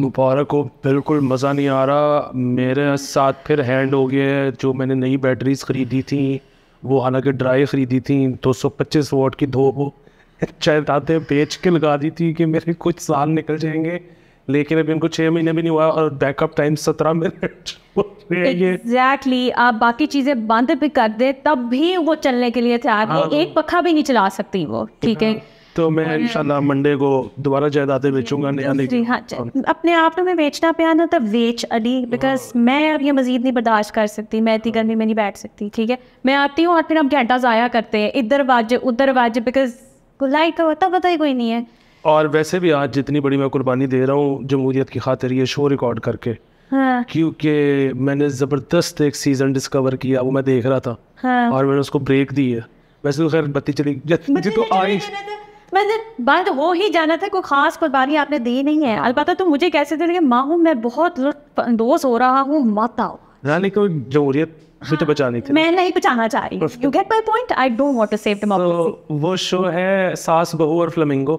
मुबारक हो बिल्कुल मज़ा नहीं आ रहा मेरे साथ फिर हैंड हो गया है जो मैंने नई बैटरीज ख़रीदी थी वो हालांकि ड्राई ख़रीदी थी पच्चीस वोट की धो वो चाहे बेच के लगा दी थी कि मेरे कुछ साल निकल जाएंगे लेकिन अभी इनको छः महीने भी नहीं हुआ और बैकअप टाइम सत्रह मिनट exactly, आप बाकी चीज़ें बंद भी कर दे तब भी वो चलने के लिए तैयार हाँ, एक पखा भी नहीं चला सकती वो ठीक है हाँ। तो मैं इंशाल्लाह मंडे को दोबारा जायदादें बेचूंगा नया लेकर हाँ, अपने आप में बेचना पे आना तब वेच अली बिकॉज हाँ। मैं अब ये मजीद नहीं बर्दाश्त कर सकती मैं इतनी हाँ। गर्मी में नहीं बैठ सकती ठीक है मैं आती हूँ और फिर हम घंटा ज़ाया करते हैं इधर वाज उधर वाज बिकॉज लाइक होता पता ही कोई नहीं है और वैसे भी आज जितनी बड़ी मैं कुर्बानी दे रहा हूँ जमहूरियत की खातिर ये शो रिकॉर्ड करके हाँ। क्योंकि मैंने ज़बरदस्त एक सीज़न डिस्कवर किया वो मैं देख रहा था हाँ। और मैंने उसको ब्रेक दी है वैसे तो खैर बत्ती चली जितनी तो आई मैंने बंद हो ही जाना था कोई ख़ास कुर्बानी आपने दी नहीं है अलबत् तो मुझे कैसे दे लेकिन माँ मैं बहुत लुत्फानंदोज हो रहा हूँ मत आओ को जमहूरियत तो हाँ, तो बचानी थी मैं नहीं बचाना चाह रही you get point I don't want to save वो शो है सास बहू और flamingo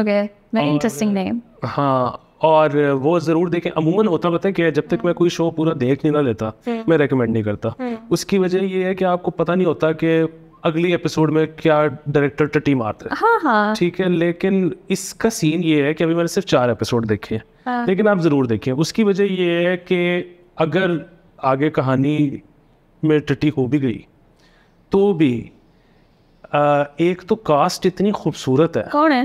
okay very interesting name हाँ और वो ज़रूर देखें अमूमन होता पता है कि जब तक हम्म। मैं कोई शो पूरा देख नहीं ना लेता हम्म। मैं रेकमेंड नहीं करता हम्म। उसकी वजह ये है कि आपको पता नहीं होता कि अगली एपिसोड में क्या डायरेक्टर टटी मारते हैं हाँ हाँ ठीक है लेकिन इसका सीन ये है कि अभी मैंने सिर्फ चार एपिसोड देखे हैं हाँ. लेकिन आप ज़रूर देखें उसकी वजह ये है कि अगर आगे कहानी में टटी हो भी गई तो भी आ, एक तो कास्ट इतनी खूबसूरत है कौन है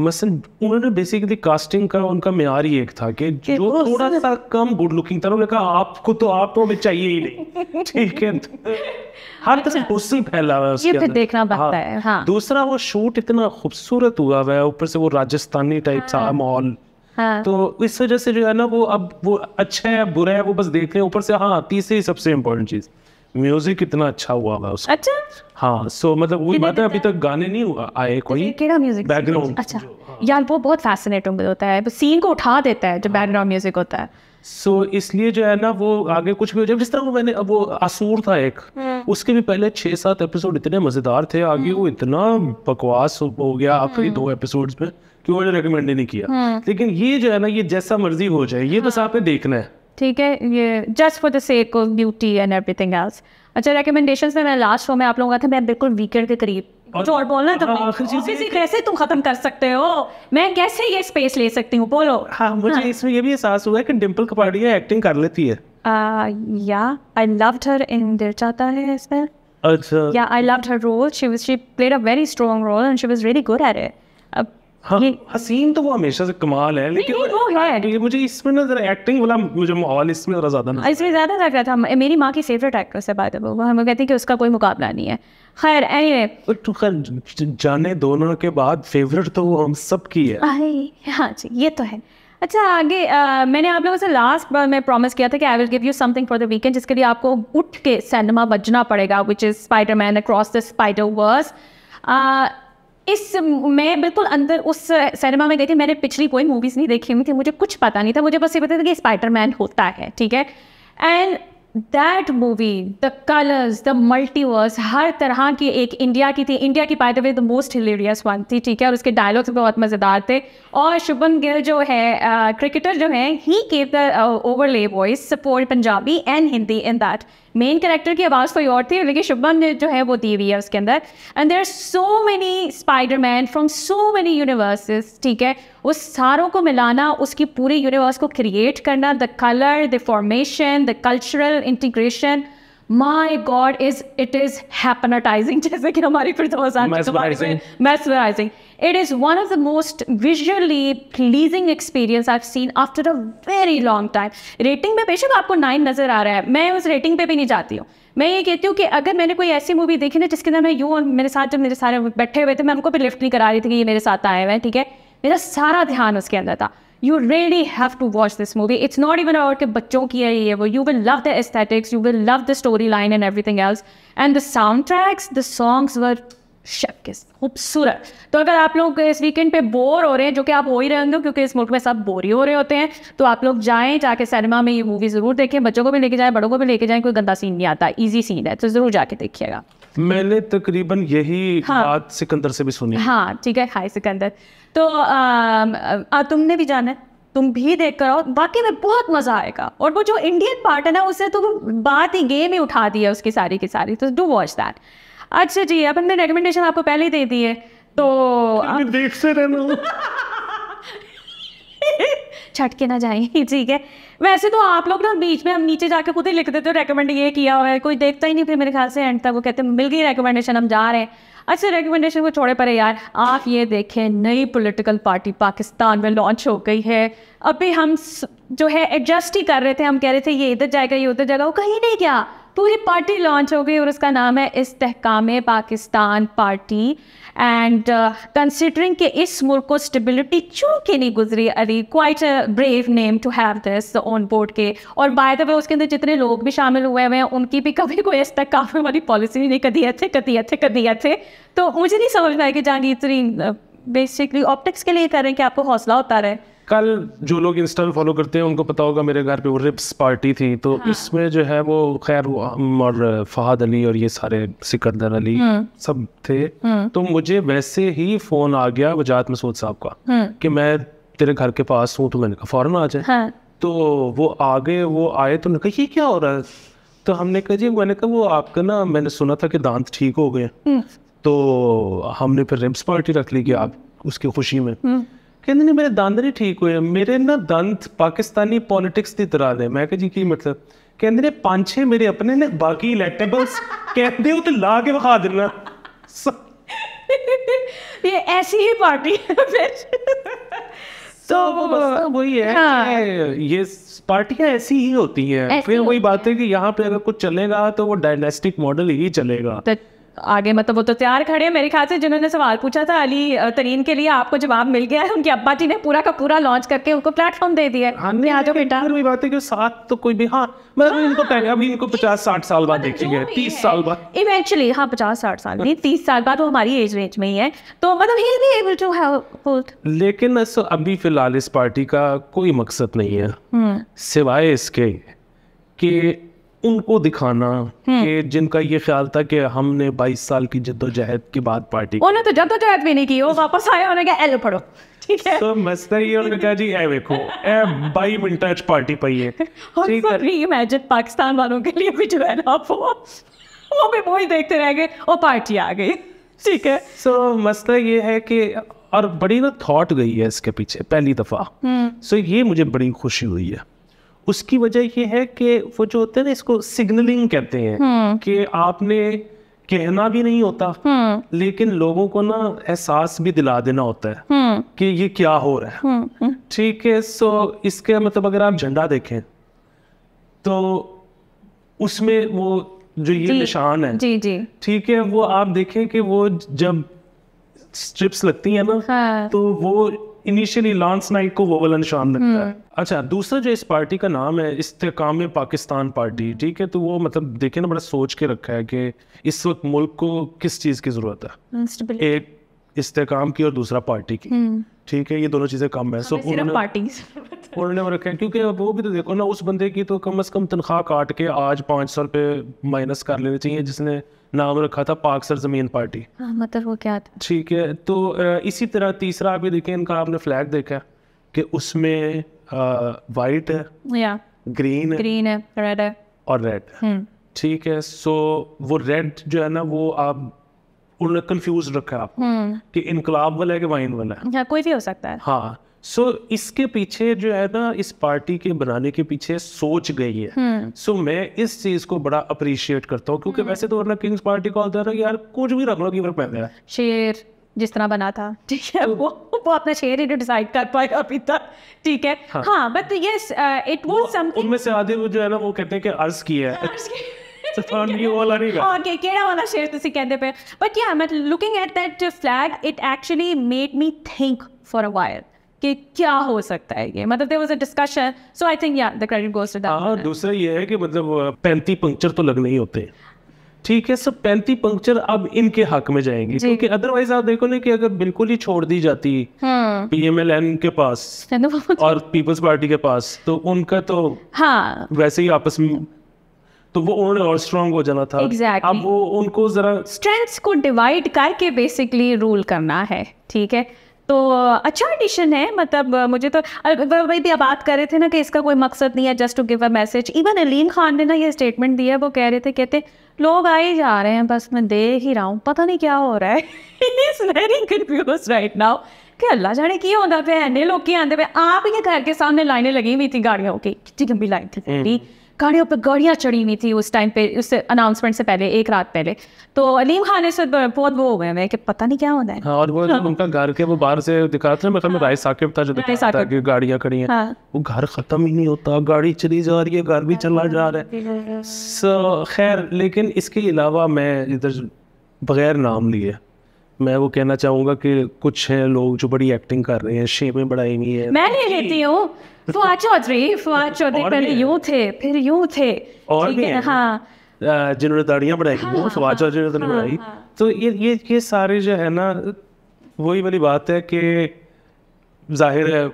मसलन उन्होंने बेसिकली कास्टिंग का उनका मैार ही एक था कि जो थोड़ा सा कम गुड लुकिंग था उन्होंने कहा आपको तो आप तो हमें चाहिए ही नहीं ठीक है तो हर तरह अच्छा। गुस्सा फैला हुआ है फिर देखना हाँ। पड़ता है हाँ। दूसरा वो शूट इतना खूबसूरत हुआ हुआ है ऊपर से वो राजस्थानी टाइप सा मॉल हाँ। तो इस वजह से जो है ना वो अब वो अच्छा है बुरा है वो बस देख रहे हैं ऊपर से हाँ तीसरी सबसे इम्पोर्टेंट चीज़ म्यूजिक इतना अच्छा हुआ हुआ उसका अच्छा हाँ सो so, मतलब वही बात है अभी तक गाने नहीं हुआ आए कोई केड़ा म्यूजिक बैकग्राउंड अच्छा हाँ. यार वो बहुत फैसिनेटिंग होता है सीन को उठा देता है जो बैकग्राउंड हाँ। म्यूजिक होता है सो so, इसलिए जो है ना वो आगे कुछ भी हो जाए जिस तरह वो मैंने अब वो असूर था एक हम्म। उसके भी पहले छह सात एपिसोड इतने मज़ेदार थे आगे वो हम्म। इतना बकवास हो गया आखिरी दो एपिसोड्स हम्म। में क्यों वो रिकमेंड नहीं किया लेकिन ये जो है ना ये जैसा मर्जी हो जाए ये बस हाँ। आपने देखना है ठीक है ये just for the sake of beauty and everything else अच्छा रिकमेंडेशंस में मैं लास्ट शो में आप लोगों का था मैं बिल्कुल वीकेंड के करीब और बोलना तो हाँ, कैसे तुम खत्म कर सकते हो मैं कैसे ये स्पेस ले सकती हूँ बोलो हाँ मुझे हाँ. इसमें ये भी एहसास हुआ है कि डिम्पल कपाड़िया एक्टिंग कर लेती है या आई लव्ड हर इन दिल चाहता है इसमें अच्छा या आई लव्ड हर role she was she played a very strong role and she was really good at it हाँ हसीन तो वो हमेशा से कमाल है लेकिन नहीं, वो है मुझे इसमें ना जरा एक्टिंग वाला मुझे माहौल इसमें जरा ज्यादा इसमें ज्यादा लग रहा था मेरी माँ की फेवरेट एक्ट्रेस है बात वो हम कहते हैं कि उसका कोई मुकाबला नहीं है खैर एनीवे तो जाने दोनों के बाद फेवरेट तो वो हम सब की है हाँ जी ये तो है अच्छा आगे आ, मैंने आप लोगों से लास्ट बार मैं प्रॉमिस किया था कि I will give you something for the weekend जिसके लिए आपको उठ के सिनेमा बजना पड़ेगा which is Spider Man across the Spider verse इस मैं बिल्कुल अंदर उस सिनेमा में गई थी मैंने पिछली कोई मूवीज़ नहीं देखी हुई थी मुझे कुछ पता नहीं था मुझे बस ये पता था कि स्पाइडर मैन होता है ठीक है and that movie the colours the multiverse हर तरह की एक इंडिया की थी इंडिया की पाए the way the most hilarious one थी ठीक है और उसके डायलॉग्स बहुत मज़ेदार थे और शुभम गिल जो है क्रिकेटर जो है ही केव the overlay voice support Punjabi and Hindi in that main character की आवाज़ कोई और थी लेकिन शुभम ने जो है वो दी हुई है उसके अंदर and there are so many Spider Man from so many universes ठीक है उस सारों को मिलाना उसकी पूरी यूनिवर्स को क्रिएट करना the colour the formation the cultural integration my God is it is hypnotising जैसे कि हमारी mesmerising it is one of the most visually pleasing experience I seen after a very long time rating में बेशक आपको nine नजर आ रहा है मैं उस रेटिंग पे भी नहीं जाती हूँ मैं ये कहती हूँ कि अगर मैंने कोई ऐसी मूवी देखी ना जिसके अंदर मैं यूँ मेरे साथ जब मेरे सारे बैठे हुए थे मैं उनको भी लिफ्ट नहीं करा रही थी कि ये मेरे साथ आए हुए हैं ठीक है मेरा सारा ध्यान उसके अंदर था you really have to watch this movie it's not even our के बच्चों की है ये वो you will love the aesthetics you will love the story line and everything else and the sound tracks the songs were शेफ किस खूबसूरत तो अगर आप लोग इस वीकेंड पे बोर हो रहे हैं जो कि आप हो ही रहे होंगे क्योंकि इस मुल्क में सब बोर ही हो रहे होते हैं तो आप लोग जाएं जाके सिनेमा में ये मूवी ज़रूर देखें बच्चों को भी लेके जाएं बड़ों को भी लेके जाएं कोई गंदा सीन नहीं आता ईजी सीन है तो ज़रूर जाके देखिएगा मैंने तकरीबन यही हाँ, बात सिकंदर से भी सुनी हाँ ठीक है हाय सिकंदर तो आ, आ, तुमने भी जाना है तुम भी देख कर आओ बाकी में बहुत मजा आएगा और वो जो इंडियन पार्ट है ना उसे तो बात ही गेम ही उठा दी है उसकी सारी की सारी तो डू वॉच दैट अच्छा जी अपन ने रिकमेंडेशन आपको पहले ही दे दी है तो आप... देखते रहना छटके ना जाए ठीक है वैसे तो आप लोग ना बीच में हम नीचे जाके खुद ही लिख देते हो रेकमेंड ये किया हुआ है कोई देखता ही नहीं फिर मेरे ख्याल से एंड तक वो कहते मिल गई रेकमेंडेशन हम जा रहे हैं अच्छा रेकमेंडेशन को छोड़े पर यार आप ये देखें नई पॉलिटिकल पार्टी पाकिस्तान में लॉन्च हो गई है अभी हम जो है एडजस्ट ही कर रहे थे हम कह रहे थे ये इधर जाएगा ये उधर जाएगा वो कहीं नहीं गया पूरी पार्टी लॉन्च हो गई और उसका नाम है Istehkam Pakistan party and considering के इस मुल्क को स्टेबिलिटी चूँकि नहीं गुजरी अली quite a brave name to have this on board के और बाय द वे उसके अंदर जितने लोग भी शामिल हुए हुए हैं उनकी भी कभी कोई इस्तेकाम वाली पॉलिसी नहीं कदी अच्छे कदी अच्छे कदी अच्छे तो मुझे नहीं समझ में आया कि जहाँ इतनी बेसिकली uh, ऑप्टिक्स के लिए कर रहे हैं कि आपको हौसला होता रहे कल जो लोग इंस्टा में फॉलो करते हैं उनको पता होगा मेरे घर पे वो रिप्स पार्टी थी तो हाँ। इसमें जो है वो खैर और फहद अली और ये सारे सिकंदर अली हम्म। सब थे हम्म। तो मुझे वैसे ही फोन आ गया वजात मसूद साहब का हम्म। कि मैं तेरे घर के पास हूँ तो मैंने कहा फ़ौरन आ जाए हाँ। तो वो आ गए वो आए तो उन्होंने कहा ये क्या हो रहा है तो हमने कहा जी मैंने कहा वो आपका ना मैंने सुना था कि दांत ठीक हो गए तो हमने फिर रिम्स पार्टी रख ली कि आप उसकी खुशी में कहते नहीं मेरे दंद नहीं ठीक हुए मेरे ना दंद पाकिस्तानी पॉलिटिक्स की तरह दे मैं जी की मतलब कहते ने पांच छे मेरे अपने ने बाकी इलेक्टेबल्स कहते तो ला के बखा देना ये ऐसी ही पार्टी है तो वो तो वही है हाँ। ये पार्टियां ऐसी ही होती हैं फिर वही बात है कि यहाँ पे अगर कुछ चलेगा तो वो डायनेस्टिक मॉडल ही चलेगा तो आगे मतलब वो तो तैयार खड़े हैं मेरे ख्याल से जिन्होंने सवाल पूछा था अली तरीन के लिए आपको जवाब मिल गया है उनके अब्बा जी ने पूरा का पूरा लॉन्च करके उनको प्लेटफॉर्म दे दिया है हाँ, आ जाओ बेटा बात कि साथ तो कोई भी हाँ मतलब हाँ, इनको पहले अभी इनको पचास साठ साल बाद देखेंगे तीस साल बाद इवेंचुअली हाँ पचास साठ साल नहीं तीस साल बाद वो हमारी एज रेंज में ही है तो मतलब ही बी एबल टू हैव लेकिन अभी फिलहाल इस पार्टी का कोई मकसद नहीं है हम्म। सिवाय इसके कि उनको दिखाना हम्म। कि जिनका ये ख्याल था कि हमने 22 साल की जद्दोजहद के बाद पार्टी उन्होंने तो जद्दोजहद भी नहीं की वो वापस आए उन्होंने कहा एलो पढ़ो ठीक है तो मसला ये उन्होंने कहा जी ए देखो ए भाई मिनट पार्टी पई है ठीक है री इमेजिन पाकिस्तान वालों के लिए भी जो है ना वो वो भी वो ही देखते रह गए और पार्टी आ गई ठीक है सो so, मसला ये है कि और बड़ी ना थॉट गई है इसके पीछे पहली दफा हम्म। सो ये मुझे बड़ी खुशी हुई है उसकी वजह ये है कि वो जो होते हैं ना इसको सिग्नलिंग कहते हैं हम्म। कि आपने कहना भी नहीं होता हम्म। लेकिन लोगों को ना एहसास भी दिला देना होता है हम्म। कि ये क्या हो रहा है ठीक है सो इसके मतलब अगर आप झंडा देखें तो उसमें वो जो ये निशान है जी जी ठीक है वो आप देखें कि वो जब स्ट्रिप्स लगती है ना हाँ। तो वो इनिशियली लॉन्स नाइक को वो वाला निशान लगता है हम्म। अच्छा दूसरा जो इस पार्टी का नाम है इस्तेकाम पाकिस्तान पार्टी ठीक है तो वो मतलब देखिए ना बड़ा सोच के रखा है कि इस वक्त मुल्क को किस चीज़ की ज़रूरत है एक इस्तेकाम की और दूसरा पार्टी की हम्म। ठीक है ये दोनों चीज़ें कम है सो उन्होंने उन्होंने रखा है क्योंकि वो भी तो देखो ना उस बंदे की तो कम अज़ कम तनख्वाह काट के आज पाँच सौ रुपये माइनस कर लेने चाहिए जिसने नाम रखा था पाक सर जमीन पार्टी हाँ, मतलब वो क्या था ठीक है तो इसी तरह तीसरा आप ये देखें इनका आपने फ्लैग देखा कि उसमें वाइट है या ग्रीन है ग्रीन है रेड है और रेड हम्म। ठीक है सो वो रेड जो है ना वो आप उन्होंने कंफ्यूज रखा आप हम्म। कि इनकलाब वाला है कि वाइन वाला है हाँ, कोई भी हो सकता है हाँ सो so, इसके पीछे जो है ना इस पार्टी के बनाने के पीछे सोच गई है सो हम्म। so, मैं इस चीज को बड़ा अप्रिशिएट करता हूँ क्योंकि हम्म। वैसे तो वरना किंग्स पार्टी का होता है यार कुछ भी रख लो कि फर्क पैदा शेर जिस तरह बना था ठीक है तो- वो वो अपना शेयर ही डिसाइड कर पाए अभी तक ठीक है हाँ but yes it was something उनमें से आधे वो जो है ना वो कहते हैं कि अर्ज किया है तो तो हाँ, क्या हो सकता है ये मतलब there was a discussion so I think या the credit goes to that हां दूसरा ये है कि मतलब पैंती पंक्चर तो लगने ही होते ठीक है सब पैंती पंक्चर अब इनके हक में जाएंगे क्योंकि अदरवाइज आप देखो ना कि अगर बिल्कुल ही छोड़ दी जाती पीएमएलएन हम्म। के पास और पीपल्स पार्टी के पास तो उनका तो हाँ वैसे ही आपस में तो वो उन्होंने और स्ट्रांग हो जाना था exactly. अब वो उनको जरा स्ट्रेंथ्स को डिवाइड करके बेसिकली रूल करना है ठीक है तो अच्छा एडिशन है मतलब मुझे तो भाई भी बात कर रहे थे ना कि इसका कोई मकसद नहीं है just to give a message even Aleem Khan ने ना ये स्टेटमेंट दिया वो कह रहे थे कहते लोग आए जा रहे हैं बस मैं दे ही रहा हूँ पता नहीं क्या हो रहा है is very confuse right now कि अल्लाह जाने की होता पे एने लोग आते पे आप ही घर के सामने लाइनें लगी हुई थी गाड़ियों की कितनी लंबी लाइन थी हम्म। गाड़ियों पर गाड़ियाँ चढ़ी हुई थी उस टाइम पे उस अनाउंसमेंट से पहले एक रात पहले तो अलीम खान से बहुत वो हो गए मैं कि पता नहीं क्या होना है हाँ, और वो हाँ। उनका घर के वो बाहर से दिखाते हैं मतलब हाँ, राय साकिब था जो था कि गाड़ियाँ खड़ी हैं हाँ, वो घर ख़त्म ही नहीं होता गाड़ी चली जा रही है घर भी चला जा रहा है हाँ। खैर लेकिन इसके अलावा मैं इधर बगैर नाम लिए मैं वो कहना चाहूंगा कि कुछ है लोग जो बड़ी एक्टिंग कर रहे हैं शेमें बढ़ाई हुई है मैं नहीं लेती हूँ फुआ चौधरी फुआ चौधरी पहले यूं थे फिर यूं थे और भी है हाँ जिन्होंने दाढ़ियाँ बढ़ाई हाँ, वो हाँ, फुआद हाँ। चौधरी ने बढ़ाई तो ये ये ये सारे जो है ना वही वाली बात है कि जाहिर है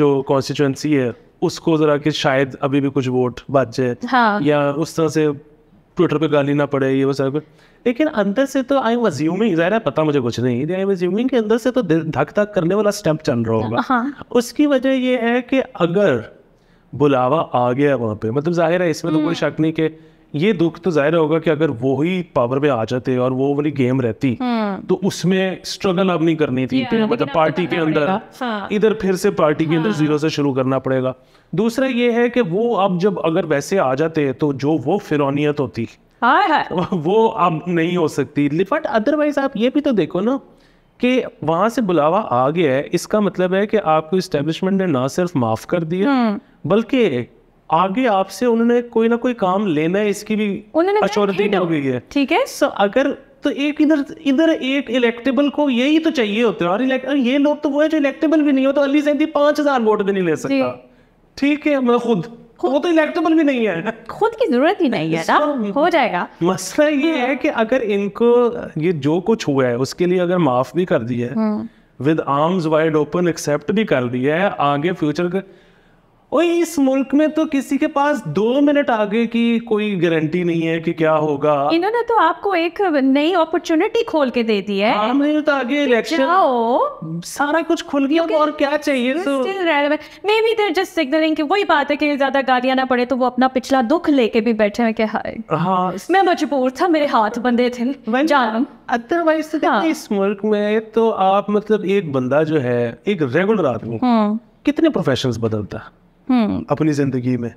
जो कॉन्स्टिट्यूंसी है उसको जरा कि शायद अभी भी कुछ वोट बच जाए हाँ. या उस तरह से ट्विटर पे गाली ना पड़े ये वो सब लेकिन अंदर से तो आई एम अज्यूमिंग ज़ाहिर है पता मुझे कुछ नहीं आई एम अज्यूमिंग कि अंदर से तो धक धक करने वाला स्टेप चल रहा होगा हाँ। उसकी वजह ये है कि अगर बुलावा आ गया वहाँ पे मतलब जाहिर है इसमें तो कोई हम्म। शक नहीं कि ये दुख तो जाहिर होगा कि अगर वो ही पावर में आ जाते और वो वाली गेम रहती हम्म। तो उसमें स्ट्रगल अब नहीं करनी थी मतलब पार्टी तो के अंदर हाँ। इधर फिर से पार्टी के अंदर जीरो हाँ। से शुरू करना पड़ेगा दूसरा ये है कि वो अब जब अगर वैसे आ जाते हैं तो जो वो फिरौनियत होती हाँ हाँ। वो अब नहीं हो सकती बट अदरवाइज आप ये भी तो देखो ना कि वहां से बुलावा आ गया है इसका मतलब है कि आपको इस्टेब्लिशमेंट ने ना सिर्फ माफ़ कर दिया हम्म। बल्कि आगे आपसे उन्होंने कोई ना कोई काम लेना है इसकी भी अचोरती हो गई है ठीक है सो अगर तो एक इधर इधर एक इलेक्टेबल को यही तो चाहिए होते हैं और ये लोग तो वो है जो इलेक्टेबल भी नहीं हो तो अली सैदी पांच हजार वोट भी नहीं ले सकता ठीक है मैं मतलब खुद खुद तो वो तो इलेक्टेबल भी नहीं है खुद की जरूरत ही नहीं है ना हो जाएगा मसला ये है हाँ। कि अगर इनको ये जो कुछ हुआ है उसके लिए अगर माफ भी कर दिया है with arms wide open accept भी कर दिया है आगे फ्यूचर का और इस मुल्क में तो किसी के पास दो मिनट आगे की कोई गारंटी नहीं है कि क्या होगा इन्होंने तो आपको एक नई अपॉर्चुनिटी खोल के दे दी है हाँ, तो आगे इलेक्शन सारा कुछ खुल गया और क्या चाहिए जस्ट सिग्नलिंग तो? वही बात है कि ज्यादा गालियां ना पड़े तो वो अपना पिछला दुख लेके भी बैठे हैं कि हाँ मैं मजबूर था मेरे हाथ बंधे थे अदरवाइज तो हाँ। इस मुल्क में तो आप मतलब एक बंदा जो है एक रेगुलर आदमी हाँ। कितने प्रोफेशंस बदलता है हम्म। अपनी जिंदगी में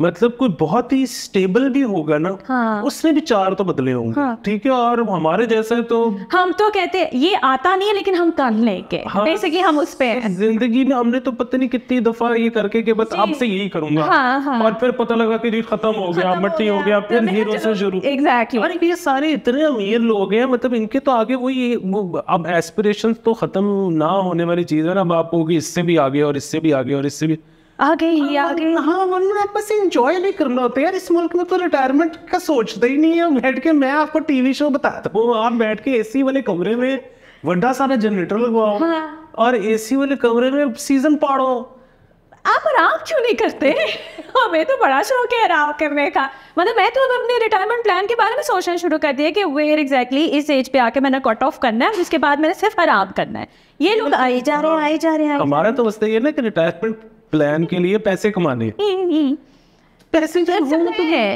मतलब कोई बहुत ही स्टेबल भी होगा ना हाँ। उसने भी चार तो बदले होंगे हाँ। ठीक हाँ। है और हमारे जैसे तो हम तो कहते हैं ये आता नहीं है लेकिन हम कर लेंगे हाँ। हम उस पे जिंदगी में हमने तो पता नहीं कितनी दफा ये करके के बस आपसे यही करूंगा हाँ, हाँ। और फिर पता लगा कि जी खत्म हो गया मट्टी हो गया फिर तो हीरो से शुरू एग्जैक्टली और ये सारे इतने अमीर लोग हैं मतलब इनके तो आगे वही अब एस्पिरेशन तो खत्म ना होने वाली चीज है ना अब आप होगी इससे भी आगे और इससे भी आगे और इससे भी आगे ही आ गई हाँ आप बस इंजॉय नहीं करना होता यार इस मुल्क में तो रिटायरमेंट का सोचते ही नहीं है बैठ के मैं आपको टीवी शो बताता हूँ आप बैठ के एसी वाले कमरे में वड्डा सारा जनरेटर लगवाओ हाँ। और एसी वाले कमरे में सीजन पाड़ो आप आराम क्यों नहीं करते हमें तो बड़ा शौक है आराम करने का मतलब मैं तो अब अपने रिटायरमेंट प्लान के बारे में सोचना शुरू कर दिया कि वेयर एग्जैक्टली exactly इस एज पे आके मैंने कट ऑफ करना है उसके बाद मैंने सिर्फ आराम करना है ये लोग आई जा रहे हैं आई जा रहे हैं हमारा तो बस तो ये ना कि रिटायरमेंट प्लान के लिए पैसे कमाने पैसे तो है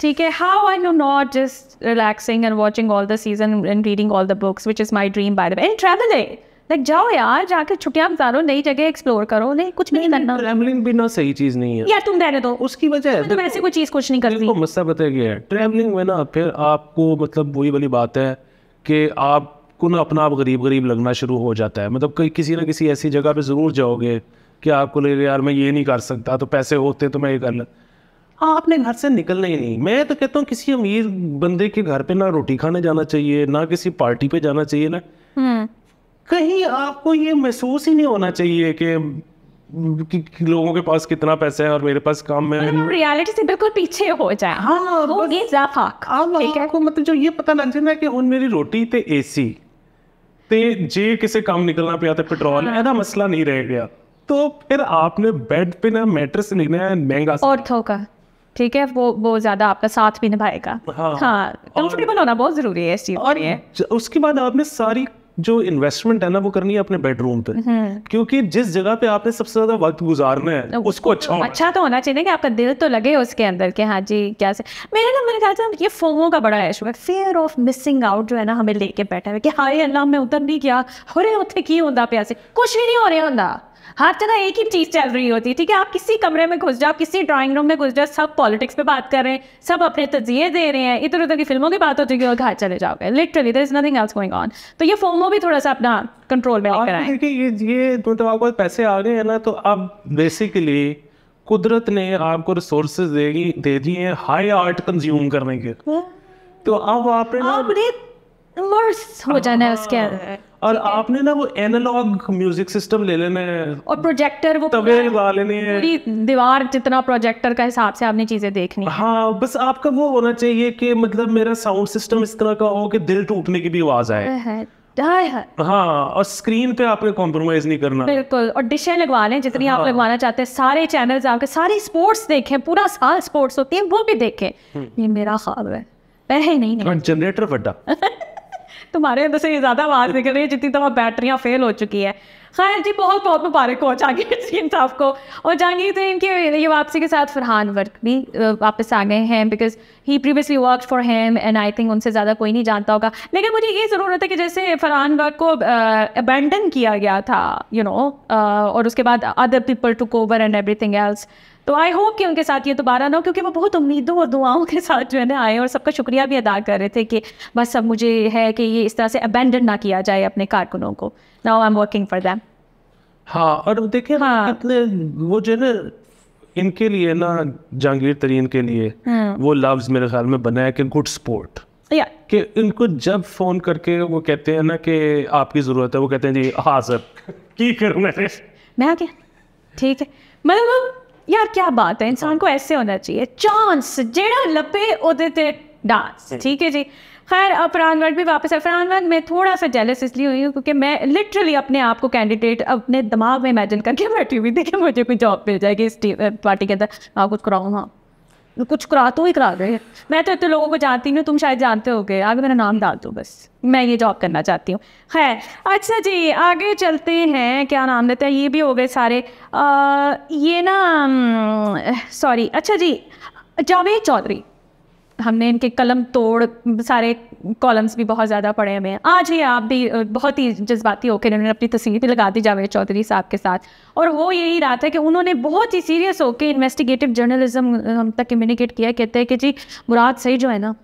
ठीक है how I know not just relaxing and watching all the season and reading all the books which is my dream by the way and travelling like जाओ यार जाकर छुट्टियां गुजारो नई जगह एक्सप्लोर करो नहीं कुछ नहीं, नहीं करना ट्रैवलिंग भी ना सही चीज नहीं है यार तुम रहने दो तो। उसकी वजह है तो वैसे कोई चीज कुछ नहीं करती मसला पता है ट्रैवलिंग में ना फिर आपको मतलब वही वाली बात है कि आप ना अपना आप गरीब गरीब लगना शुरू हो जाता है मतलब कहीं किसी ना किसी ऐसी जगह पे ज़रूर जाओगे कि आपको ले यार मैं ये नहीं कर सकता तो पैसे होते तो मैं ये कर लेता आपने हाँ, घर से निकलना ही नहीं मैं तो कहता हूँ किसी अमीर बंदे के घर पे ना रोटी खाने जाना चाहिए ना किसी पार्टी पे जाना चाहिए ना हम्म। कहीं आपको ये महसूस ही नहीं होना चाहिए कि कि लोगों के पास कितना पैसा है और मेरे पास काम है रियलिटी मतलब से बिल्कुल पीछे हो जाए हाँ, हाँ वो आपको मतलब जो ये पता लग जाए ना कि हुन मेरी रोटी ते एसी ते जे किसे काम निकलना पे पेट्रोल हाँ। ऐसा मसला नहीं रह गया तो फिर आपने बेड पे ना मैट्रेस लेना है महंगा ऑर्थो का ठीक है वो वो ज्यादा आपका साथ भी निभाएगा हाँ कंफर्टेबल हाँ, होना बहुत जरूरी है इस चीज और ये उसके बाद आपने सारी जो इन्वेस्टमेंट है ना वो करनी है अपने बेडरूम पे हम्म। क्योंकि जिस जगह पे आपने सबसे ज्यादा वक्त गुजारना है उसको अच्छा होना अच्छा तो होना चाहिए कि आपका दिल तो लगे उसके अंदर के हाँ जी क्या से मेरे ना मेरे ख्याल से ये फोमो का बड़ा इशू है फेयर ऑफ मिसिंग आउट जो है ना हमें लेके बैठा है कि हाय अल्लाह मैं उतर नहीं गया अरे उतरे की होंदा पिया कुछ भी नहीं हो रहा होंदा हर जगह एक ही चीज़ चल रही होती है ठीक है आप किसी कमरे में घुस जाओ किसी ड्राइंग रूम में घुस जाओ सब पॉलिटिक्स पे बात कर रहे हैं सब अपने तजिए दे रहे हैं इधर उधर की फिल्मों की बात होती है और घर चले जाओगे literally there is nothing else going on तो ये फोम वो भी थोड़ा सा अपना कंट्रोल में लेकर आए देखिए ये मतलब आपको पैसे आ गए हैं ना तो आप बेसिकली कुदरत ने आपको रिसोर्सेज देगी दे दिए हाई आर्ट कंज्यूम करने के तो अब आपने आपने इमर्स हो जाना है उसके अंदर हाँ, और आपने ना वो एनालॉग म्यूजिक सिस्टम ले लेना है और प्रोजेक्टर वो तवे लगा लेने हैं पूरी दीवार जितना प्रोजेक्टर का हिसाब से आपने चीजें देखनी हाँ बस आपका वो होना चाहिए कि मतलब मेरा साउंड सिस्टम इस तरह का हो कि दिल टूटने की भी आवाज आए हाँ और स्क्रीन पे आपने कॉम्प्रोमाइज नहीं करना बिल्कुल और डिशे लगवा लें जितनी हाँ। आप लगवाना चाहते हैं सारे चैनल आपके सारे स्पोर्ट्स देखें पूरा साल स्पोर्ट्स होती है वो भी देखें हम्म। ये मेरा ख्वाब है पहले नहीं, नहीं। जनरेटर हाँ, फटा तुम्हारे अंदर से ज्यादा आवाज निकल रही है जितनी तो बैटरियां फेल हो चुकी है खैर हाँ, जी बहुत बहुत मुबारक हो जहांगीर तरीन साहब को और जहांगीर तो इनके ये वापसी के साथ फरहान वर्क भी वापस आ गए हैं because he previously work for him and I think उनसे ज़्यादा कोई नहीं जानता होगा लेकिन मुझे ये ज़रूरत है कि जैसे फरहान वर्क को अबेंडन किया गया था यू you नो know, और उसके बाद other people to cover and everything else तो आई होप कि उनके साथ ये दोबारा ना हो क्योंकि वो बहुत उम्मीदों और दुआओं के साथ जो है ना आए और सबका शुक्रिया भी अदा कर रहे थे कि बस अब मुझे है कि ये इस तरह से अबेंडन ना किया जाए अपने कारकुनों को now I am working for them हाँ और देखिए हाँ अपने वो जो है इनके लिए ना जहांगीर तरीन के लिए हाँ. वो लव्स मेरे ख्याल में बना है कि गुड स्पोर्ट yeah. कि इनको जब फोन करके वो कहते हैं ना कि आपकी जरूरत है वो कहते हैं जी हाँ सर की करूँ मैं मैं क्या ठीक है मतलब यार क्या बात है इंसान हाँ। को ऐसे होना चाहिए चांस जेड़ा लपे ओदे डांस हम्म। ठीक है जी खैर अब फरहानवर्ड भी वापस है फरहानवर्ड मैं थोड़ा सा जेलस इसलिए हुई हूँ क्योंकि मैं लिटरली अपने आप को कैंडिडेट अपने दिमाग में इमेजिन करके बैठी हुई थी कि मुझे कोई जॉब मिल जाएगी इस पार्टी के अंदर हाँ, कुछ कराऊँ हाँ कुछ करा तो ही करा रहे हैं मैं तो इतने लोगों को जानती हूँ तुम शायद जानते हो गए आगे मेरा नाम डाल दो बस मैं ये जॉब करना चाहती हूँ है अच्छा जी आगे चलते हैं क्या नाम देते हैं ये भी हो गए सारे आ, ये ना सॉरी अच्छा जी जावेद चौधरी हमने इनके कलम तोड़ सारे कॉलम्स भी बहुत ज़्यादा पढ़े हुए हैं आज ही आप भी बहुत ही जज्बाती होकर इन्होंने अपनी तस्वीर भी लगा दी जावेद चौधरी साहब के साथ और वो यही रहा है कि उन्होंने बहुत ही सीरियस होकर इन्वेस्टिगेटिव जर्नलिज्म हम तक कम्युनिकेट किया कहते हैं कि जी मुराद सही जो है ना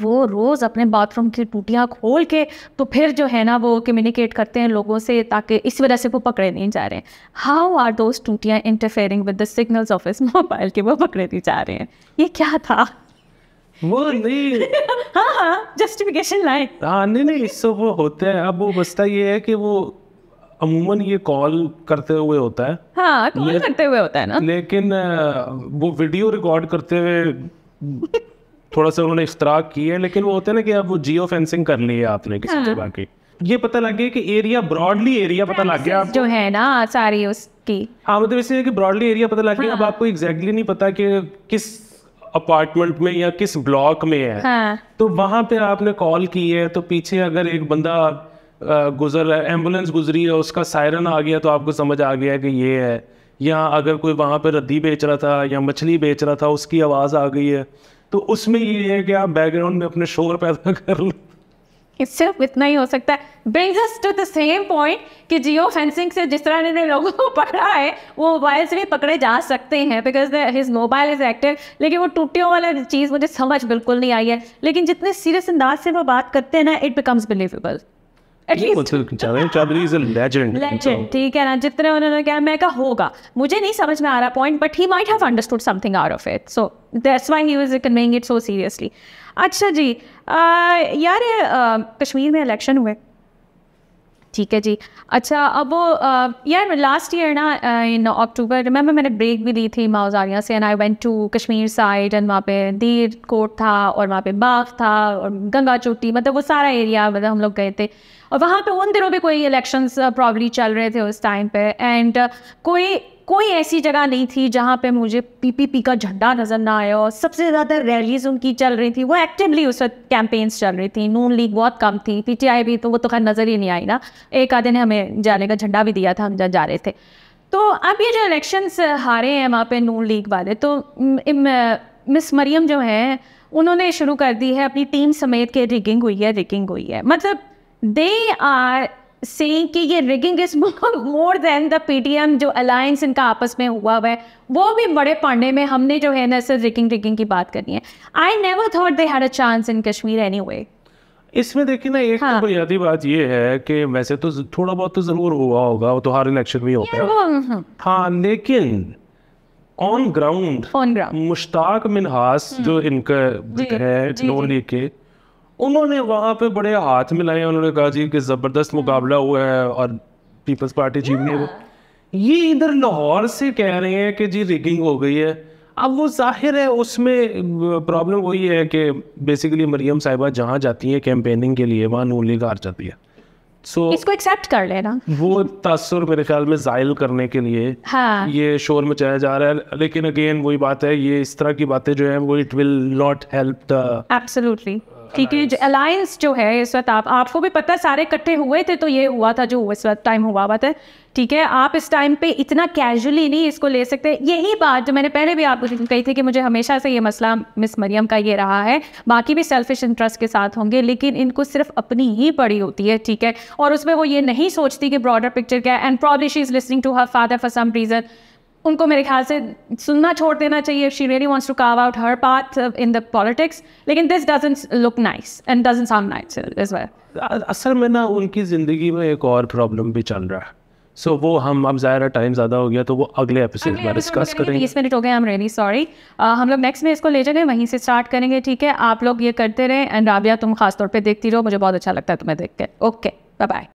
वो रोज़ अपने बाथरूम की टूटियाँ खोल के तो फिर जो है ना वो कम्युनिकेट करते हैं लोगों से ताकि इस वजह से वो पकड़े नहीं जा रहे हैं हाउ आर दोज टूटियाँ interfering with the signals of इस मोबाइल के वो पकड़े नहीं जा रहे हैं ये क्या था वो नहीं हाँ हाँ जस्टिफिकेशन लाए हाँ नहीं नहीं इससे वो होते हैं अब वो बसता ये है कि वो अमूमन ये कॉल करते हुए होता है हाँ कॉल करते हुए होता है ना लेकिन वो वीडियो रिकॉर्ड करते हुए थोड़ा सा उन्होंने इश्तराक किया है लेकिन वो होते हैं ना कि अब वो जियो फेंसिंग कर ली है आपने किसी हाँ। की ये पता लग गया कि एरिया ब्रॉडली एरिया पता लग गया जो है ना सारी उसकी हाँ मतलब इसलिए कि ब्रॉडली एरिया पता लग गया हाँ। अब आपको एग्जैक्टली exactly नहीं पता कि किस अपार्टमेंट में या किस ब्लॉक में है हाँ. तो वहां पे आपने कॉल की है तो पीछे अगर एक बंदा गुजर रहा है एम्बुलेंस गुजरी है उसका सायरन आ गया तो आपको समझ आ गया कि ये है या अगर कोई वहाँ पर रद्दी बेच रहा था या मछली बेच रहा था उसकी आवाज़ आ गई है तो उसमें ये है कि आप बैकग्राउंड में अपने शोर पैदा कर लो सिर्फ इतना ही हो सकता है brings to the same point कि जियो फेंसिंग से जिस तरह इन्होंने लोगों को पकड़ा है वो मोबाइल से भी पकड़े जा सकते हैं because his mobile is active लेकिन वो टूटियों वाला चीज़ मुझे समझ बिल्कुल नहीं आई है लेकिन जितने सीरियस अंदाज से वो बात करते हैं ना इट बिकम्स बिलीवेबल ठीक है ना जितने उन्होंने कहा मैं कहा होगा मुझे नहीं समझ में आ रहा point but he might have understood something out of it so that's why he was conveying it so seriously अच्छा जी यार कश्मीर में इलेक्शन हुए ठीक है जी अच्छा अब वो यार लास्ट ईयर ना इन अक्टूबर रिमेंबर मैंने ब्रेक भी ली थी माओजारिया से and I went to Kashmir side and वहाँ पे दीर कोट था और वहाँ पे बाग था और गंगा चोटी मतलब वो सारा एरिया मतलब हम लोग गए थे और वहाँ पे उन दिनों भी कोई इलेक्शंस प्रॉब्ली चल रहे थे उस टाइम पे एंड कोई कोई ऐसी जगह नहीं थी जहाँ पे मुझे पीपीपी का झंडा नजर ना आया और सबसे ज़्यादा रैलीज उनकी चल रही थी वो एक्टिवली उस वक्त कैंपेन्स चल रही थी नून लीग बहुत कम थी पीटीआई भी तो वो तो खैर नज़र ही नहीं आई ना एक आधे ने हमें जाने का झंडा भी दिया था हम जा रहे थे तो अब ये जो इलेक्शन हारे हैं वहाँ पे नून लीग वाले तो मिस मरियम जो हैं उन्होंने शुरू कर दी है अपनी टीम समेत के रिगिंग हुई है रिगिंग हुई है मतलब दे आर saying कि ये rigging is more than the PTM जो alliance इनका आपस में हुआ हुआ है वो भी बड़े पढ़ने में हमने जो है ना सिर्फ रिगिंग रिगिंग की बात करनी है I never thought they had a chance in Kashmir any anyway. इसमें देखिए ना एक हाँ. बुनियादी बात ये है कि वैसे तो थोड़ा बहुत तो जरूर हुआ होगा वो तो हर इलेक्शन में होता है हम्म। हाँ लेकिन ऑन ग्राउंड मुश्ताक मिनहास हम्म। जो इनका है नोनी के उन्होंने वहाँ पे बड़े हाथ मिलाए उन्होंने कहा जी कि ज़बरदस्त हम्म। मुकाबला हुआ है और पीपल्स पार्टी जीत गई ये इधर लाहौर से कह रहे हैं कि जी रिगिंग हो गई है अब वो जाहिर है उसमें प्रॉब्लम वही है कि बेसिकली मरियम साहिबा जहाँ जाती है कैंपेनिंग के लिए वहाँ नून लीग हार जाती है सो so, इसको एक्सेप्ट कर लेना वो तासुर मेरे ख्याल में जायल करने के लिए हाँ. ये शोर मचाया जा रहा है लेकिन अगेन वही बात है ये इस तरह की बातें जो है वो it will not help the absolutely ठीक है अलायंस जो है इस वक्त आप आपको भी पता सारे इकट्ठे हुए थे तो ये हुआ था जो इस वक्त टाइम हुआ हुआ था ठीक है आप इस टाइम पे इतना कैजुअली नहीं इसको ले सकते यही बात जो मैंने पहले भी आपको कही थी कि मुझे हमेशा से ये मसला मिस मरियम का ये रहा है बाकी भी सेल्फिश इंटरेस्ट के साथ होंगे लेकिन इनको सिर्फ अपनी ही पड़ी होती है ठीक है और उसमें वो ये नहीं सोचती कि ब्रॉडर पिक्चर क्या है and probably she is listening to her father for some reason उनको मेरे ख्याल से सुनना छोड़ देना चाहिए she really wants to carve out her path in the politics लेकिन this doesn't look nice and doesn't sound nice असल में ना उनकी ज़िंदगी में एक और प्रॉब्लम भी चल रहा है सो so, वो हम अब ज़ाहिर टाइम ज़्यादा हो गया तो वो अगले एपिसोड में डिस्कस करेंगे बीस मिनट हो गए आई एम रियली सॉरी हम लोग नेक्स्ट में इसको ले जाएंगे वहीं से स्टार्ट करेंगे ठीक है आप लोग ये करते रहे एंड राबिया तुम खास तौर पे देखती रहो मुझे बहुत अच्छा लगता है तुम्हें देख के ओके बाय बाय